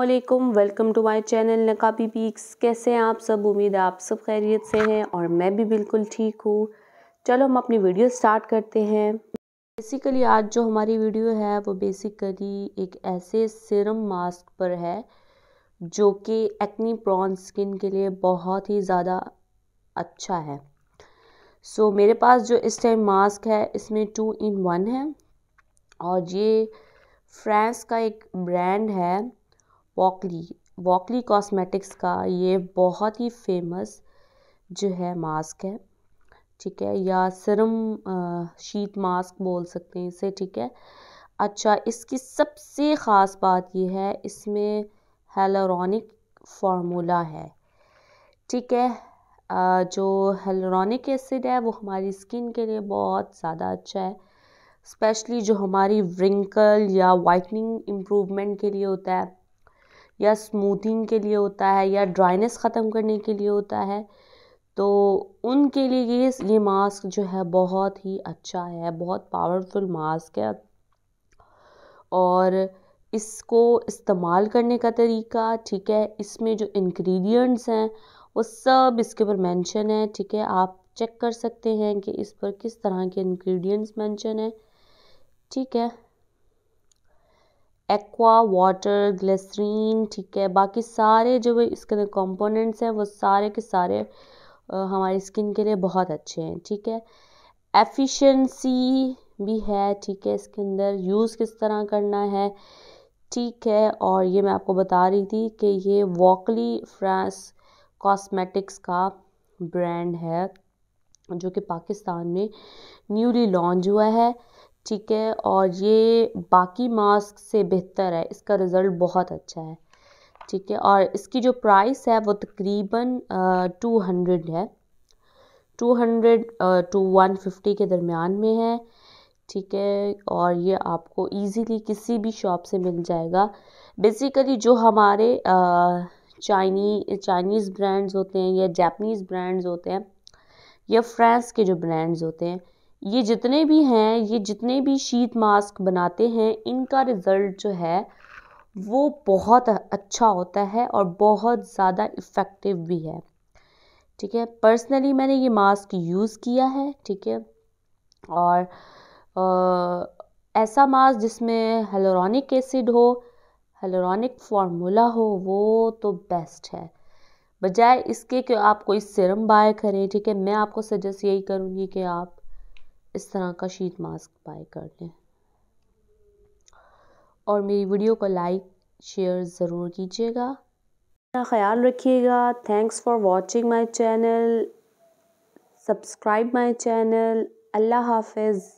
अल्लाम welcome to my channel नकाबी पीक्स कैसे हैं आप सब उम्मीद है आप सब खैरियत से हैं और मैं भी बिल्कुल ठीक हूँ चलो हम अपनी वीडियो स्टार्ट करते हैं बेसिकली आज जो हमारी वीडियो है वो बेसिकली एक ऐसे सिरम मास्क पर है जो कि एक्नी प्रॉन स्किन के लिए बहुत ही ज़्यादा अच्छा है सो so, मेरे पास जो इस टाइम मास्क है इसमें टू इन वन है और ये फ्रांस का एक ब्रांड है वॉकली वॉकली कॉस्मेटिक्स का ये बहुत ही फेमस जो है मास्क है ठीक है या सिरम शीत मास्क बोल सकते हैं इसे ठीक है अच्छा इसकी सबसे ख़ास बात यह है इसमें हेलोरॉनिक फार्मूला है ठीक है आ, जो हेलोरॉनिक एसिड है वो हमारी स्किन के लिए बहुत ज़्यादा अच्छा है स्पेशली जो हमारी व्रिंकल या वाइटनिंग इम्प्रूवमेंट के लिए होता है या स्मूथिंग के लिए होता है या ड्राइनेस ख़त्म करने के लिए होता है तो उनके लिए ये ये मास्क जो है बहुत ही अच्छा है बहुत पावरफुल मास्क है और इसको इस्तेमाल करने का तरीका ठीक है इसमें जो इंग्रेडिएंट्स हैं वो सब इसके ऊपर मेंशन है ठीक है आप चेक कर सकते हैं कि इस पर किस तरह के इंग्रेडिएंट्स मेंशन है ठीक है एक्वा वाटर ग्लिसरीन ठीक है बाकी सारे जो इसके अंदर कॉम्पोनेंट्स हैं वो सारे के सारे हमारी स्किन के लिए बहुत अच्छे हैं ठीक है एफिशिएंसी भी है ठीक है इसके अंदर यूज़ किस तरह करना है ठीक है और ये मैं आपको बता रही थी कि ये वॉकली फ्रांस कॉस्मेटिक्स का ब्रांड है जो कि पाकिस्तान में न्यूली लॉन्च हुआ है ठीक है और ये बाकी मास्क से बेहतर है इसका रिज़ल्ट बहुत अच्छा है ठीक है और इसकी जो प्राइस है वो तकरीबन टू हंड्रेड है two hundred to one fifty के दरमियान में है ठीक है और ये आपको इजीली किसी भी शॉप से मिल जाएगा बेसिकली जो हमारे चाइनी चाइनीज़ ब्रांड्स होते हैं या जापनीज़ ब्रांड्स होते हैं या फ्रांस के जो ब्रांड्स होते हैं ये जितने भी हैं ये जितने भी शीत मास्क बनाते हैं इनका रिज़ल्ट जो है वो बहुत अच्छा होता है और बहुत ज़्यादा इफ़ेक्टिव भी है ठीक है पर्सनली मैंने ये मास्क यूज़ किया है ठीक है और आ, ऐसा मास्क जिसमें हेलोरॉनिक एसिड हो हेलोरॉनिक फार्मूला हो वो तो बेस्ट है बजाय इसके कि आप कोई सिरम बाय करें ठीक है मैं आपको सजेस्ट यही करूँगी कि आप इस तरह का शीट मास्क बाय कर लें और मेरी वीडियो को लाइक शेयर ज़रूर कीजिएगा अपना ख्याल रखिएगा thanks for watching my channel subscribe my channel अल्लाह हाफिज़